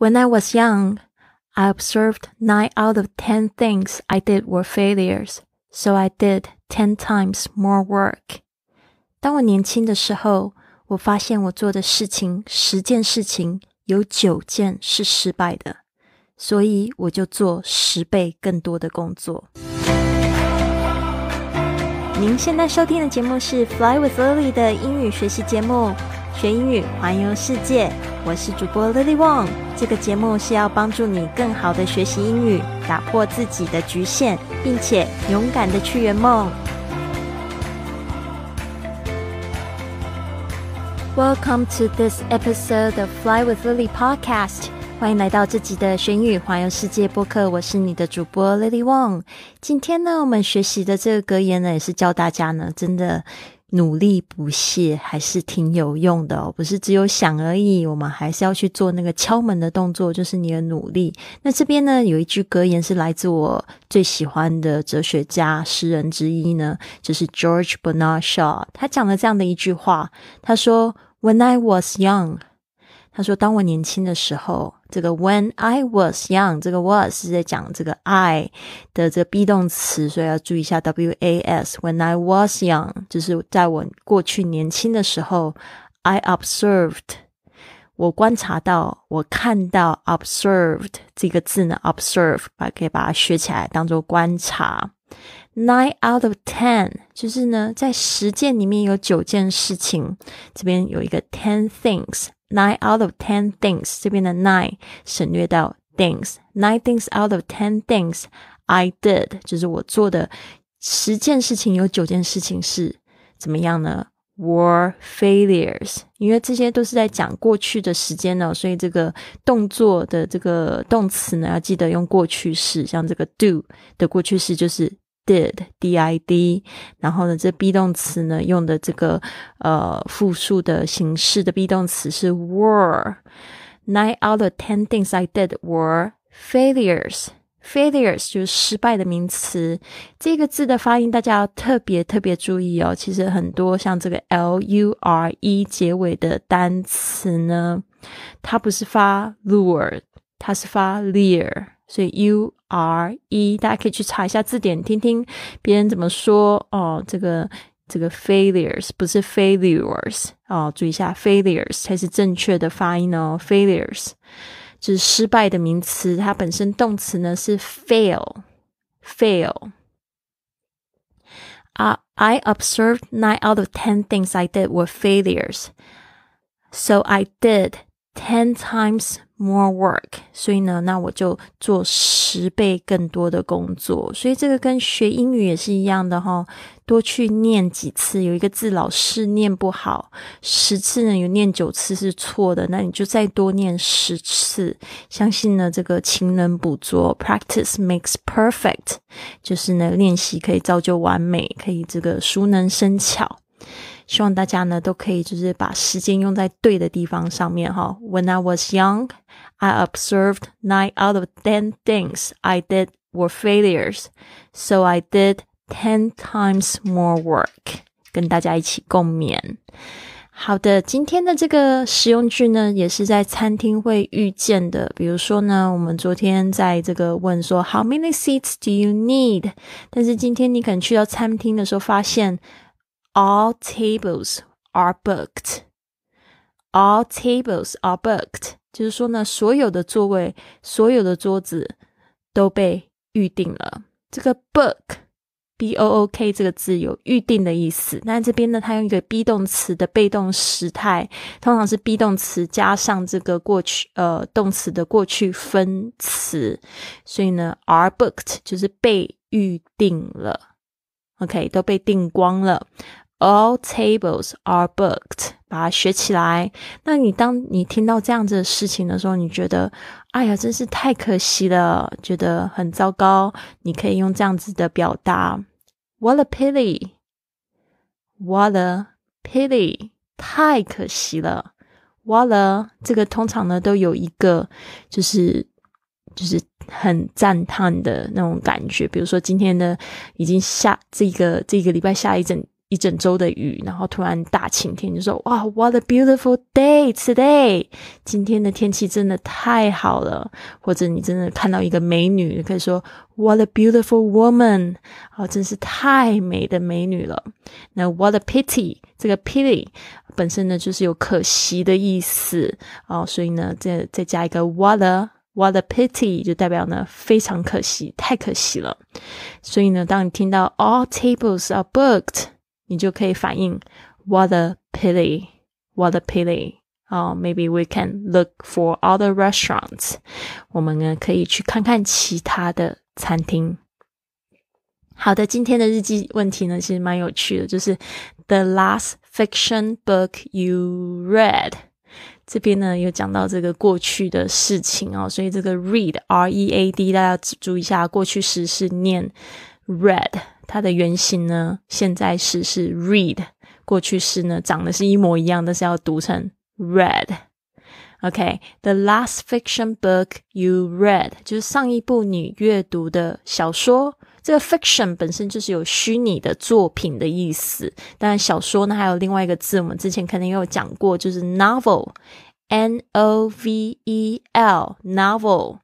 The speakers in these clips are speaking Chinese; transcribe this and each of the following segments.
When I was young, I observed nine out of ten things I did were failures, so I did ten times more work. 当我年轻的时候，我发现我做的事情十件事情有九件是失败的，所以我就做十倍更多的工作。您现在收听的节目是《Fly with Lily》的英语学习节目。学英语，环游世界。我是主播 Lily Wong。这个节目是要帮助你更好的学习英语，打破自己的局限，并且勇敢的去圆梦。Welcome to this episode of Fly with Lily Podcast。欢迎来到这集的学英语环游世界播客。我是你的主播 Lily Wong。今天呢，我们学习的这个格言呢，也是教大家呢，真的。努力不懈还是挺有用的，不是只有想而已，我们还是要去做那个敲门的动作，就是你的努力。那这边呢，有一句格言是来自我最喜欢的哲学家诗人之一呢，就是 George Bernard Shaw，他讲了这样的一句话，他说：“When I was young。”他说：“当我年轻的时候，这个 ‘when I was young’，这个 ‘was’ 是在讲这个 ‘I’ 的这个 be 动词，所以要注意一下 ‘was’。When I was young，就是在我过去年轻的时候，I observed，我观察到，我看到。observed 这个字呢，observe 把可以把它学起来，当做观察。Nine out of ten，就是呢，在十件里面有九件事情，这边有一个 ten things。” Nine out of ten things 这边的 nine 省略到 things，nine things out of ten things I did，就是我做的十件事情有九件事情是怎么样呢？Were failures，因为这些都是在讲过去的时间呢，所以这个动作的这个动词呢要记得用过去式，像这个 do 的过去式就是。Did, d i d，然后呢，这 be 动词呢用的这个呃复数的形式的 be 动词是 were。Nine out of ten things I did were failures. Failures 就是失败的名词。这个字的发音大家要特别特别注意哦。其实很多像这个 l u r e 结尾的单词呢，它不是发 lure，它是发 lear，所以 u。R E，大家可以去查一下字典，听听别人怎么说哦。这个这个 failures 不是 failures 哦，注意一下 failures 才是正确的发音哦。failures 就是失败的名词，它本身动词呢是 fail，fail。I I observed nine out of ten things I did were failures, so I did ten times More work，所以呢，那我就做十倍更多的工作。所以这个跟学英语也是一样的哈，多去念几次，有一个字老是念不好，十次呢有念九次是错的，那你就再多念十次。相信呢，这个勤能补拙，practice makes perfect，就是呢练习可以造就完美，可以这个熟能生巧。希望大家呢都可以，就是把时间用在对的地方上面哈。When I was young, I observed nine out of ten things I did were failures, so I did ten times more work。跟大家一起共勉。好的，今天的这个实用句呢，也是在餐厅会遇见的。比如说呢，我们昨天在这个问说 “How many seats do you need？” 但是今天你可能去到餐厅的时候发现。All tables are booked. All tables are booked，就是说呢，所有的座位、所有的桌子都被预定了。这个 book b o o k 这个字有预定的意思。那这边呢，它用一个 be 动词的被动时态，通常是 be 动词加上这个过去呃动词的过去分词，所以呢，are booked 就是被预定了。OK，都被订光了。All tables are booked，把它学起来。那你当你听到这样子的事情的时候，你觉得，哎呀，真是太可惜了，觉得很糟糕。你可以用这样子的表达，What a pity！What a pity！太可惜了。What a，这个通常呢都有一个，就是就是很赞叹的那种感觉。比如说今天呢，已经下这个这个礼拜下一整。一整周的雨，然后突然大晴天，就说哇，What a beautiful day today！今天的天气真的太好了。或者你真的看到一个美女，你可以说 What a beautiful woman！啊，真是太美的美女了。那 What a pity！这个 pity 本身呢，就是有可惜的意思啊，所以呢，再再加一个 what a what a pity，就代表呢非常可惜，太可惜了。所以呢，当你听到 All tables are booked。你就可以反应 What a pity! What a pity! 哦，maybe oh, we can look for other restaurants。我们呢可以去看看其他的餐厅。好的，今天的日记问题呢，其实蛮有趣的，就是 the last fiction book you read。这边呢有讲到这个过去的事情哦，所以这个 read r e a d 大家注意一下，过去时是念 read。它的原型呢，现在式是 read，过去式呢长得是一模一样，但是要读成 read。OK，the last fiction book you read 就是上一部你阅读的小说。这个 fiction 本身就是有虚拟的作品的意思。当然，小说呢还有另外一个字，我们之前肯定有讲过，就是 novel，n o v e l，novel。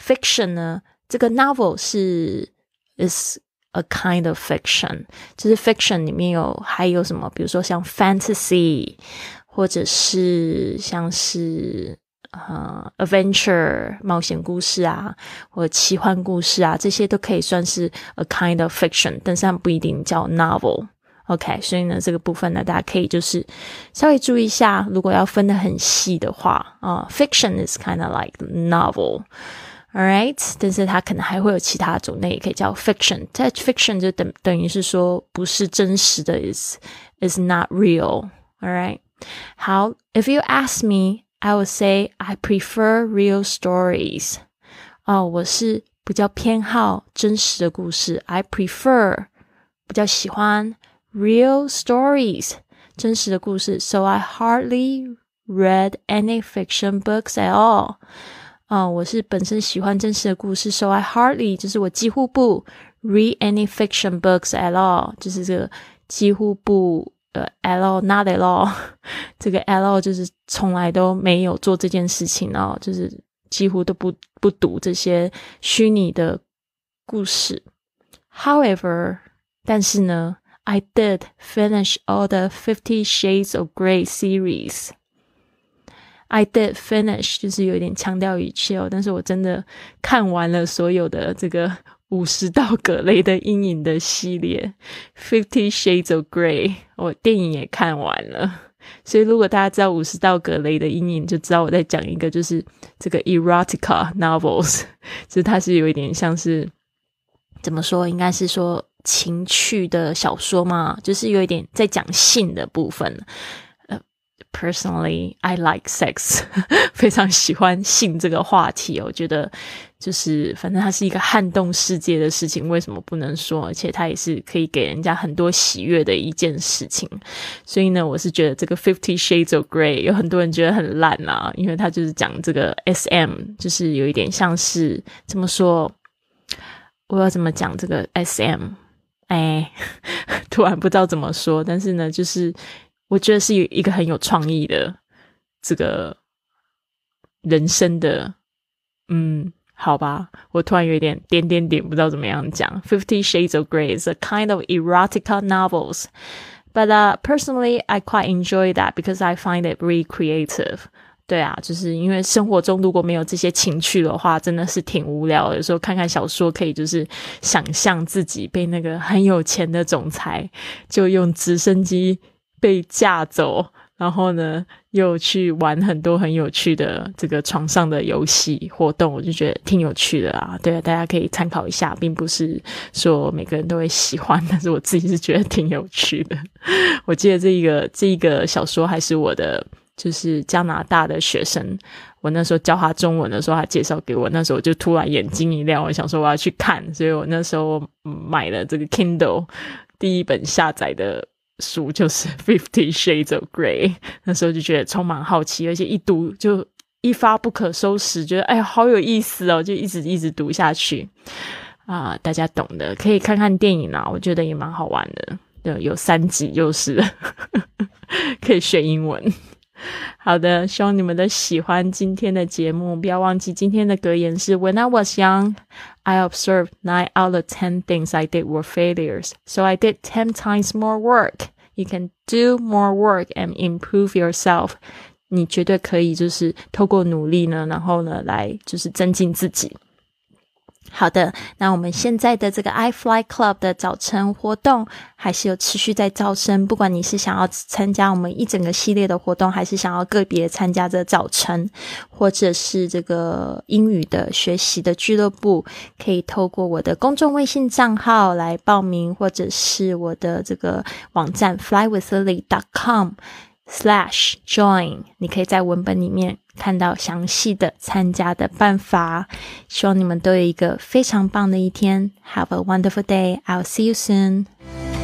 fiction 呢，这个 novel 是 is a kind of fiction，就是 fiction 里面有还有什么，比如说像 fantasy，或者是像是呃 adventure 冒险故事啊，或者奇幻故事啊，这些都可以算是 a kind of fiction，但是它不一定叫 novel。OK，所以呢，这个部分呢，大家可以就是稍微注意一下，如果要分的很细的话啊、呃、，fiction is kind of like novel。Alright，但是它可能还会有其他种类，可以叫 fiction。在 fiction 就等等于是说不是真实的，is is not real。Alright，好，If you ask me, I would say I prefer real stories。哦，我是比较偏好真实的故事，I prefer 比较喜欢 real stories 真实的故事。So I hardly read any fiction books at all。啊，我是本身喜欢真实的故事，so I hardly 就是我几乎不 read any fiction books at all，就是这个几乎不呃 at all，not at all，这个 at all 就是从来都没有做这件事情哦，就是几乎都不不读这些虚拟的故事。However，但是呢，I did finish all the Fifty Shades of Grey series。I did finish，就是有一点强调语气哦，但是我真的看完了所有的这个《五十道格雷的阴影》的系列，《Fifty Shades of Grey》，我电影也看完了。所以如果大家知道《五十道格雷的阴影》，就知道我在讲一个就是这个 erotica novels，就是它是有一点像是怎么说，应该是说情趣的小说嘛，就是有一点在讲性的部分。Personally, I like sex，非常喜欢性这个话题。我觉得就是，反正它是一个撼动世界的事情，为什么不能说？而且它也是可以给人家很多喜悦的一件事情。所以呢，我是觉得这个《Fifty Shades of Grey》有很多人觉得很烂啊，因为它就是讲这个 SM，就是有一点像是怎么说。我要怎么讲这个 SM？哎，突然不知道怎么说。但是呢，就是。我觉得是一个很有创意的这个人生的，嗯，好吧，我突然有点点点点不知道怎么样讲。Fifty Shades of Grey is a kind of erotic novels, but uh, personally, I quite enjoy that because I find it very creative. 对啊，就是因为生活中如果没有这些情趣的话，真的是挺无聊的。有时候看看小说，可以就是想象自己被那个很有钱的总裁就用直升机。被架走，然后呢，又去玩很多很有趣的这个床上的游戏活动，我就觉得挺有趣的啊。对啊，大家可以参考一下，并不是说每个人都会喜欢，但是我自己是觉得挺有趣的。我记得这个这个小说还是我的，就是加拿大的学生，我那时候教他中文的时候，他介绍给我，那时候就突然眼睛一亮，我想说我要去看，所以我那时候买了这个 Kindle，第一本下载的。书 就是《Fifty Shades of Grey》，那时候就觉得充满好奇，而且一读就一发不可收拾，觉得哎呀好有意思哦，就一直一直读下去啊，大家懂的。可以看看电影啊，我觉得也蛮好玩的。对，有三集，又 是可以学英文。好的，希望你们的喜欢今天的节目，不要忘记今天的格言是 "When I was young, I observed nine out of ten things I did were failures, so I did ten times more work." You can do more work and improve yourself。你绝对可以，就是透过努力呢，然后呢，来就是增进自己。好的，那我们现在的这个 I Fly Club 的早晨活动还是有持续在招生。不管你是想要参加我们一整个系列的活动，还是想要个别参加这早晨，或者是这个英语的学习的俱乐部，可以透过我的公众微信账号来报名，或者是我的这个网站 flywithlee.com。Slash join，你可以在文本里面看到详细的参加的办法。希望你们都有一个非常棒的一天。Have a wonderful day. I'll see you soon.